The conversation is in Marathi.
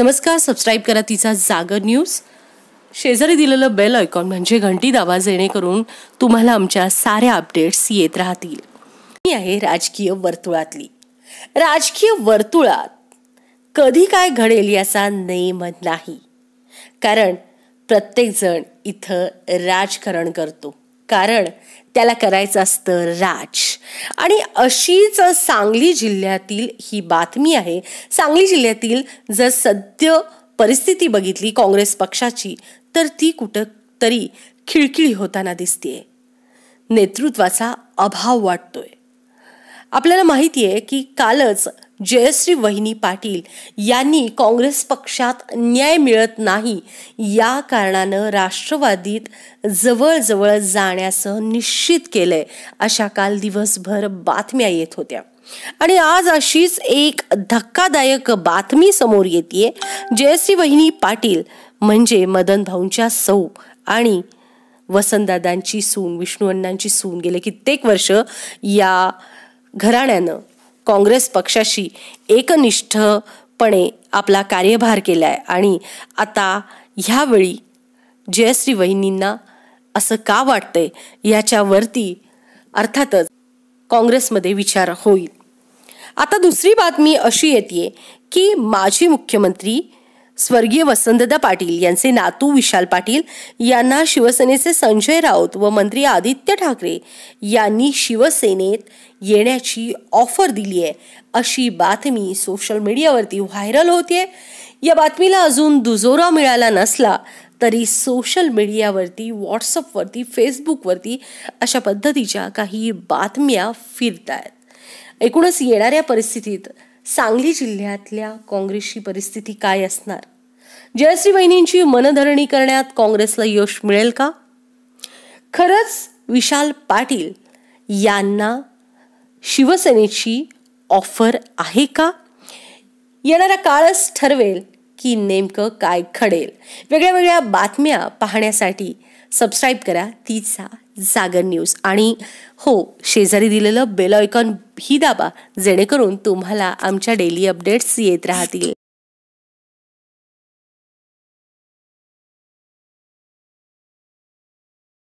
नमस्कार सबस्क्राईब करा तिचा जागर न्यूज शेजारी दिलेलं बेल आयकॉन म्हणजे घंटी दाबा जेणेकरून तुम्हाला आमच्या साऱ्या अपडेट्स येत राहतील मी आहे राजकीय वर्तुळातली राजकीय वर्तुळात कधी काय घडेल याचा नेम नाही कारण प्रत्येकजण इथं राजकारण करतो कारण त्याला करायचं असतं राज आणि अशीच सांगली जिल्ह्यातील ही बातमी आहे सांगली जिल्ह्यातील जर सद्य परिस्थिती बघितली काँग्रेस पक्षाची तर ती कुठं तरी खिळखिळी होताना दिसते नेतृत्वाचा अभाव वाटतोय आपल्याला माहिती आहे की कालच जयश्री वहिनी पाटील यांनी काँग्रेस पक्षात न्याय मिळत नाही या कारणानं राष्ट्रवादीत जवळजवळ जाण्याचं निश्चित केलंय अशा काल दिवसभर बातम्या येत होत्या आणि आज अशीच एक धक्कादायक बातमी समोर येते जयश्री वहिनी पाटील म्हणजे मदन भाऊंच्या सौ आणि वसंतदादांची सून विष्णू अण्णांची सून गेले कित्येक वर्ष या घराण्यानं काँग्रेस पक्षाशी एकनिष्ठपणे आपला कार्यभार केला आहे आणि आता ह्यावेळी जयश्री वहिनींना असं का वाटतंय याच्यावरती अर्थातच काँग्रेसमध्ये विचार होईल आता दुसरी बातमी अशी येते की माजी मुख्यमंत्री स्वर्गीय वसंतदा पाटील यांचे नातू विशाल पाटील यांना शिवसेनेचे संजय राऊत व मंत्री आदित्य ठाकरे यांनी शिवसेनेत येण्याची ऑफर दिली आहे अशी बातमी सोशल मीडियावरती व्हायरल होते या बातमीला अजून दुजोरा मिळाला नसला तरी सोशल मीडियावरती व्हॉट्सअपवरती फेसबुकवरती अशा पद्धतीच्या काही बातम्या फिरत आहेत एकूणच येणाऱ्या परिस्थितीत सांगली जिल्ह्यातल्या काँग्रेसची परिस्थिती काय असणार जयश्री वहिनींची मनधरणी करण्यात काँग्रेसला यश मिळेल का खरंच विशाल पाटील यांना शिवसेनेची ऑफर आहे का येणारा काळच ठरवेल की नेमकं काय खडेल वेगळ्या वेगळ्या बातम्या पाहण्यासाठी सबस्क्राईब करा सा सागर न्यूज आणि हो शेजारी दिलेलं बेल आयकॉन ही दाबा जेणेकरून तुम्हाला आमच्या डेली अपडेट्स येत राहतील